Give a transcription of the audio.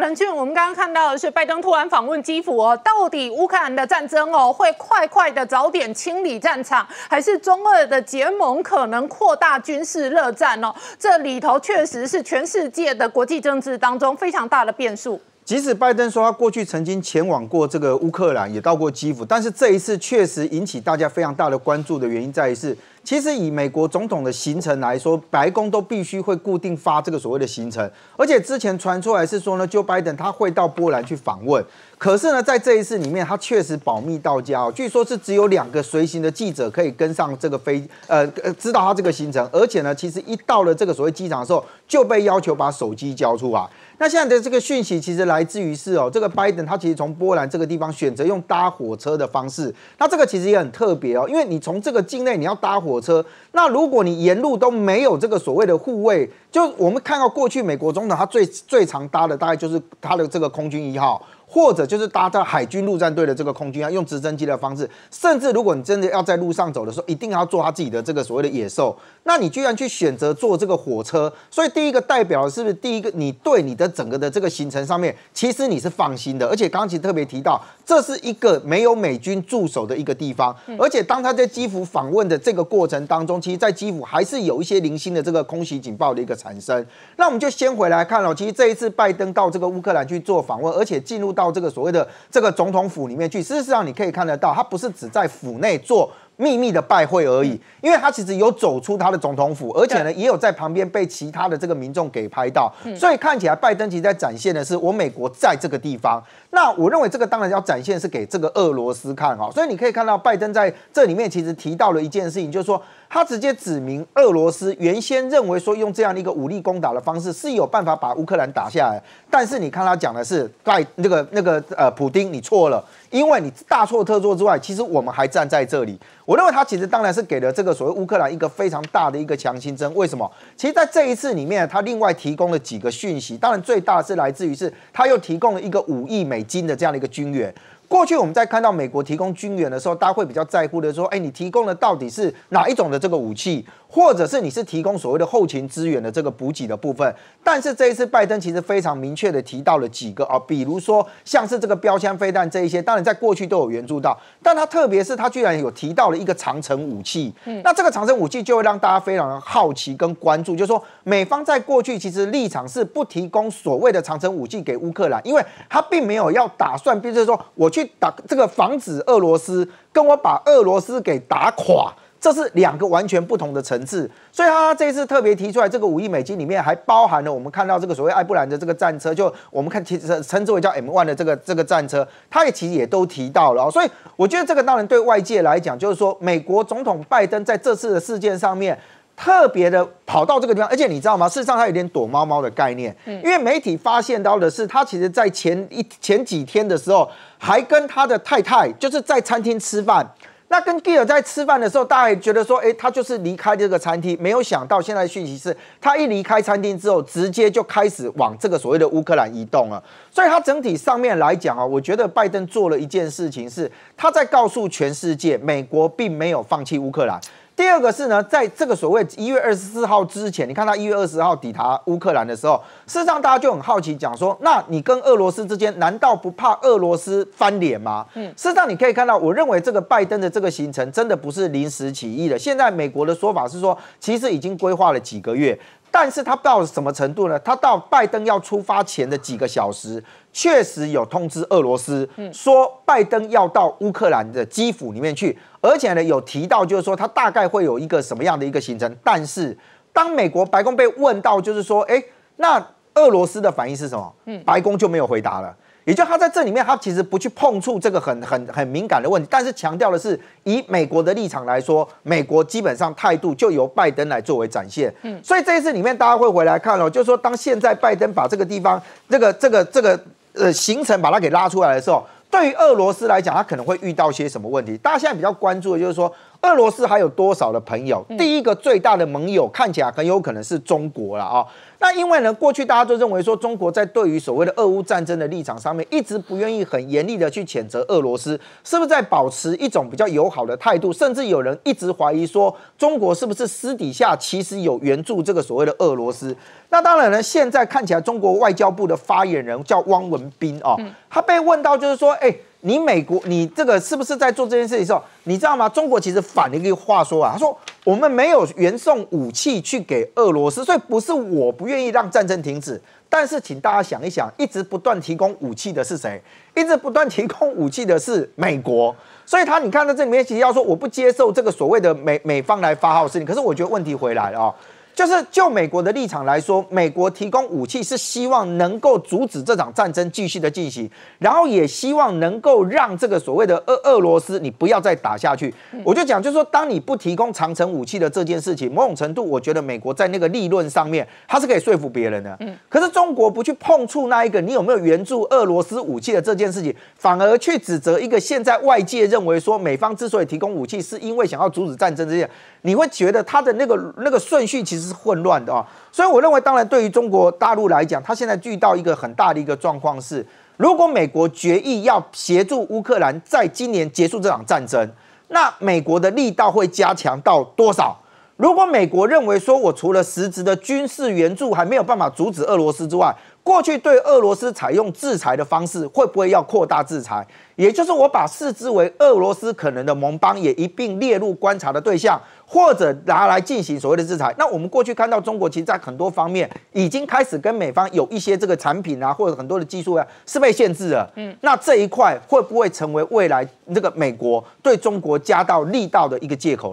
冷俊，我们刚刚看到的是拜登突然访问基辅哦，到底乌克兰的战争哦会快快的早点清理战场，还是中俄的结盟可能扩大军事热战哦？这里头确实是全世界的国际政治当中非常大的变数。即使拜登说他过去曾经前往过这个乌克兰，也到过基辅，但是这一次确实引起大家非常大的关注的原因在于是，其实以美国总统的行程来说，白宫都必须会固定发这个所谓的行程，而且之前传出来是说呢就拜登他会到波兰去访问，可是呢，在这一次里面他确实保密到家，据说是只有两个随行的记者可以跟上这个飞，呃，知道他这个行程，而且呢，其实一到了这个所谓机场的时候，就被要求把手机交出来。那现在的这个讯息其实来自于是哦，这个拜登他其实从波兰这个地方选择用搭火车的方式，那这个其实也很特别哦，因为你从这个境内你要搭火车，那如果你沿路都没有这个所谓的护卫，就我们看到过去美国总统他最最常搭的大概就是他的这个空军一号。或者就是搭到海军陆战队的这个空军啊，用直升机的方式，甚至如果你真的要在路上走的时候，一定要坐他自己的这个所谓的野兽。那你居然去选择坐这个火车，所以第一个代表的是不是第一个你对你的整个的这个行程上面，其实你是放心的。而且刚才特别提到，这是一个没有美军驻守的一个地方，而且当他在基辅访问的这个过程当中，其实，在基辅还是有一些零星的这个空袭警报的一个产生。那我们就先回来看了，其实这一次拜登到这个乌克兰去做访问，而且进入到。到这个所谓的这个总统府里面去，事实上你可以看得到，他不是只在府内做。秘密的拜会而已，因为他其实有走出他的总统府，而且呢也有在旁边被其他的这个民众给拍到，所以看起来拜登其实在展现的是我美国在这个地方。那我认为这个当然要展现是给这个俄罗斯看哈，所以你可以看到拜登在这里面其实提到了一件事情，就是说他直接指明俄罗斯原先认为说用这样的一个武力攻打的方式是有办法把乌克兰打下来，但是你看他讲的是拜那个那个呃普丁你错了。因为你大错特错之外，其实我们还站在这里。我认为他其实当然是给了这个所谓乌克兰一个非常大的一个强心针。为什么？其实，在这一次里面，他另外提供了几个讯息。当然，最大是来自于是他又提供了一个五亿美金的这样的一个军援。过去我们在看到美国提供军援的时候，大家会比较在乎的说：“哎，你提供的到底是哪一种的这个武器，或者是你是提供所谓的后勤资源的这个补给的部分？”但是这一次，拜登其实非常明确的提到了几个啊，比如说像是这个标枪飞弹这一些，当然在过去都有援助到，但他特别是他居然有提到了一个长城武器。嗯，那这个长城武器就会让大家非常好奇跟关注，就说美方在过去其实立场是不提供所谓的长城武器给乌克兰，因为他并没有要打算，就是说我去。打这个防止俄罗斯跟我把俄罗斯给打垮，这是两个完全不同的层次。所以他这次特别提出来，这个五亿美金里面还包含了我们看到这个所谓艾布兰的这个战车，就我们看其实称之为叫 M one 的这个这个战车，他也其实也都提到了。所以我觉得这个当然对外界来讲，就是说美国总统拜登在这次的事件上面。特别的跑到这个地方，而且你知道吗？事实上，他有点躲猫猫的概念。嗯，因为媒体发现到的是，他其实在前一前几天的时候，还跟他的太太就是在餐厅吃饭。那跟 g 吉 r 在吃饭的时候，大家觉得说，哎，他就是离开这个餐厅。没有想到，现在讯息是他一离开餐厅之后，直接就开始往这个所谓的乌克兰移动了。所以，他整体上面来讲啊，我觉得拜登做了一件事情，是他在告诉全世界，美国并没有放弃乌克兰。第二个是呢，在这个所谓一月二十四号之前，你看他一月二十号抵达乌克兰的时候，事实上大家就很好奇讲说，那你跟俄罗斯之间难道不怕俄罗斯翻脸吗？嗯，事实上你可以看到，我认为这个拜登的这个行程真的不是临时起意的。现在美国的说法是说，其实已经规划了几个月。但是他到了什么程度呢？他到拜登要出发前的几个小时，确实有通知俄罗斯，说拜登要到乌克兰的基辅里面去，而且呢有提到就是说他大概会有一个什么样的一个行程。但是当美国白宫被问到就是说，哎，那俄罗斯的反应是什么？白宫就没有回答了。也就他在这里面，他其实不去碰触这个很很很敏感的问题，但是强调的是以美国的立场来说，美国基本上态度就由拜登来作为展现。嗯，所以这一次里面，大家会回来看哦，就是说，当现在拜登把这个地方、这个、这个、这个呃行程把它给拉出来的时候，对于俄罗斯来讲，他可能会遇到些什么问题？大家现在比较关注的就是说。俄罗斯还有多少的朋友？第一个最大的盟友看起来很有可能是中国了啊。那因为呢，过去大家都认为说，中国在对于所谓的俄乌战争的立场上面，一直不愿意很严厉的去谴责俄罗斯，是不是在保持一种比较友好的态度？甚至有人一直怀疑说，中国是不是私底下其实有援助这个所谓的俄罗斯？那当然了，现在看起来，中国外交部的发言人叫汪文斌啊，他被问到就是说，哎。你美国，你这个是不是在做这件事的时候，你知道吗？中国其实反了一个话说啊，他说我们没有原送武器去给俄罗斯，所以不是我不愿意让战争停止。但是请大家想一想，一直不断提供武器的是谁？一直不断提供武器的是美国。所以他，你看到这里面其实要说，我不接受这个所谓的美美方来发号施令。可是我觉得问题回来了。就是就美国的立场来说，美国提供武器是希望能够阻止这场战争继续的进行，然后也希望能够让这个所谓的俄俄罗斯你不要再打下去。我就讲，就说当你不提供长城武器的这件事情，某种程度，我觉得美国在那个立论上面，它是可以说服别人的。嗯。可是中国不去碰触那一个你有没有援助俄罗斯武器的这件事情，反而去指责一个现在外界认为说美方之所以提供武器，是因为想要阻止战争，这样你会觉得他的那个那个顺序其实。是混乱的啊，所以我认为，当然，对于中国大陆来讲，它现在遇到一个很大的一个状况是：如果美国决议要协助乌克兰在今年结束这场战争，那美国的力道会加强到多少？如果美国认为说，我除了实质的军事援助还没有办法阻止俄罗斯之外，过去对俄罗斯采用制裁的方式，会不会要扩大制裁？也就是我把视之为俄罗斯可能的盟邦，也一并列入观察的对象，或者拿来进行所谓的制裁。那我们过去看到中国，其实在很多方面已经开始跟美方有一些这个产品啊，或者很多的技术啊，是被限制了。嗯，那这一块会不会成为未来这个美国对中国加到力道的一个借口呢？